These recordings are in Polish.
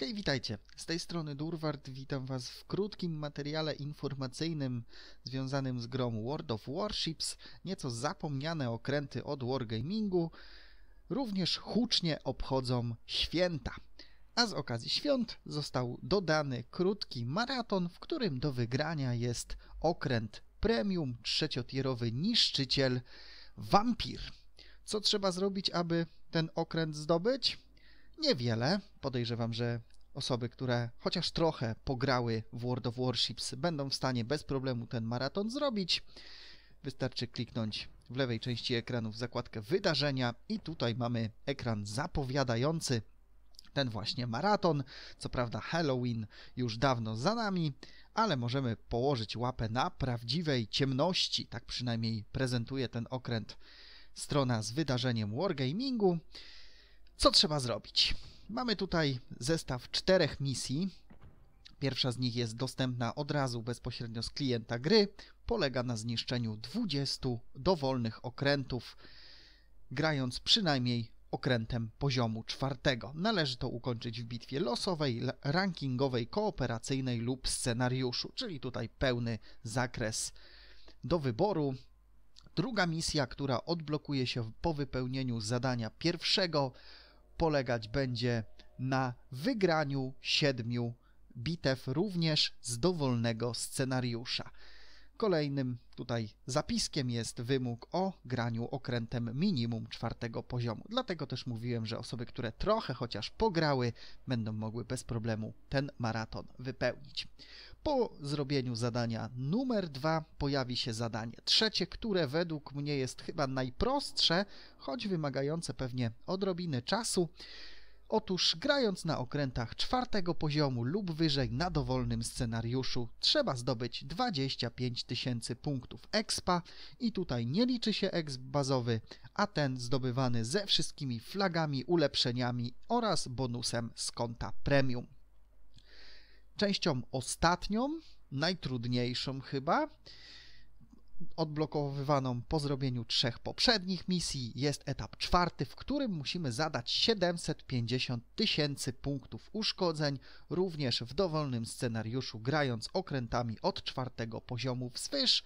Hej, witajcie. Z tej strony Durward, witam was w krótkim materiale informacyjnym związanym z grą World of Warships, nieco zapomniane okręty od Wargamingu, również hucznie obchodzą święta. A z okazji świąt został dodany krótki maraton, w którym do wygrania jest okręt premium trzeciotierowy niszczyciel Vampir. Co trzeba zrobić, aby ten okręt zdobyć? niewiele. Podejrzewam, że osoby, które chociaż trochę pograły w World of Warships, będą w stanie bez problemu ten maraton zrobić. Wystarczy kliknąć w lewej części ekranu w zakładkę wydarzenia i tutaj mamy ekran zapowiadający ten właśnie maraton. Co prawda Halloween już dawno za nami, ale możemy położyć łapę na prawdziwej ciemności, tak przynajmniej prezentuje ten okręt strona z wydarzeniem Wargamingu. Co trzeba zrobić? Mamy tutaj zestaw czterech misji. Pierwsza z nich jest dostępna od razu bezpośrednio z klienta gry. Polega na zniszczeniu 20 dowolnych okrętów, grając przynajmniej okrętem poziomu czwartego. Należy to ukończyć w bitwie losowej, rankingowej, kooperacyjnej lub scenariuszu, czyli tutaj pełny zakres do wyboru. Druga misja, która odblokuje się po wypełnieniu zadania pierwszego, polegać będzie na wygraniu siedmiu bitew również z dowolnego scenariusza. Kolejnym tutaj zapiskiem jest wymóg o graniu okrętem minimum czwartego poziomu. Dlatego też mówiłem, że osoby, które trochę chociaż pograły, będą mogły bez problemu ten maraton wypełnić. Po zrobieniu zadania numer dwa pojawi się zadanie trzecie, które według mnie jest chyba najprostsze, choć wymagające pewnie odrobiny czasu. Otóż grając na okrętach czwartego poziomu lub wyżej na dowolnym scenariuszu trzeba zdobyć 25 tysięcy punktów expa i tutaj nie liczy się exp bazowy, a ten zdobywany ze wszystkimi flagami, ulepszeniami oraz bonusem z konta premium częścią ostatnią, najtrudniejszą chyba, odblokowywaną po zrobieniu trzech poprzednich misji jest etap czwarty, w którym musimy zadać 750 tysięcy punktów uszkodzeń, również w dowolnym scenariuszu grając okrętami od czwartego poziomu wzwyż,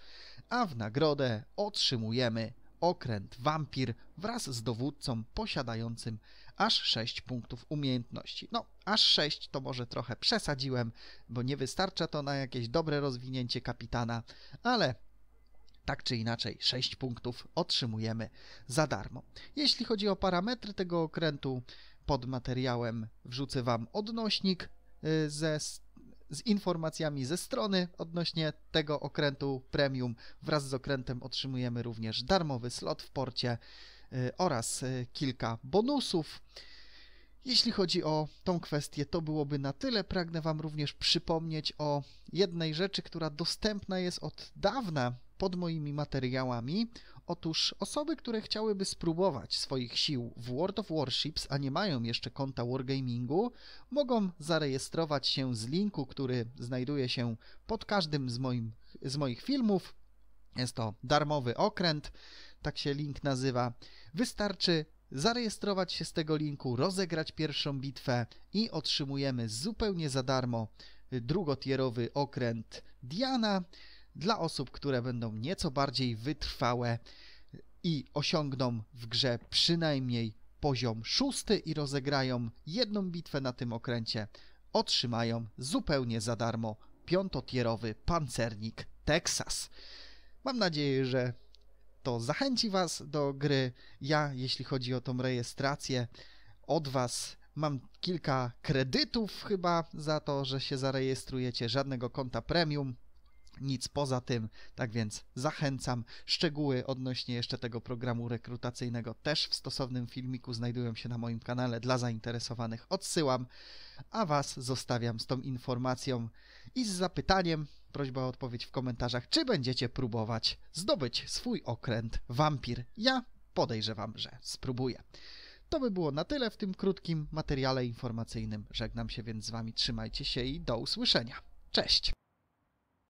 a w nagrodę otrzymujemy okręt wampir wraz z dowódcą posiadającym aż 6 punktów umiejętności. No, aż 6 to może trochę przesadziłem, bo nie wystarcza to na jakieś dobre rozwinięcie kapitana, ale tak czy inaczej 6 punktów otrzymujemy za darmo. Jeśli chodzi o parametry tego okrętu, pod materiałem wrzucę Wam odnośnik y, ze z informacjami ze strony odnośnie tego okrętu premium. Wraz z okrętem otrzymujemy również darmowy slot w porcie. E, oraz e, kilka bonusów. Jeśli chodzi o tą kwestię, to byłoby na tyle. Pragnę Wam również przypomnieć o jednej rzeczy, która dostępna jest od dawna pod moimi materiałami. Otóż osoby, które chciałyby spróbować swoich sił w World of Warships, a nie mają jeszcze konta Wargamingu, mogą zarejestrować się z linku, który znajduje się pod każdym z, moim, z moich filmów. Jest to darmowy okręt, tak się link nazywa. Wystarczy zarejestrować się z tego linku, rozegrać pierwszą bitwę i otrzymujemy zupełnie za darmo drugotierowy okręt Diana dla osób, które będą nieco bardziej wytrwałe i osiągną w grze przynajmniej poziom szósty i rozegrają jedną bitwę na tym okręcie, otrzymają zupełnie za darmo piątotierowy pancernik Texas. Mam nadzieję, że to zachęci Was do gry. Ja, jeśli chodzi o tą rejestrację, od Was mam kilka kredytów chyba za to, że się zarejestrujecie, żadnego konta premium. Nic poza tym, tak więc zachęcam. Szczegóły odnośnie jeszcze tego programu rekrutacyjnego też w stosownym filmiku znajdują się na moim kanale dla zainteresowanych. Odsyłam, a Was zostawiam z tą informacją i z zapytaniem, prośba o odpowiedź w komentarzach, czy będziecie próbować zdobyć swój okręt wampir. Ja podejrzewam, że spróbuję. To by było na tyle w tym krótkim materiale informacyjnym. Żegnam się więc z Wami, trzymajcie się i do usłyszenia. Cześć!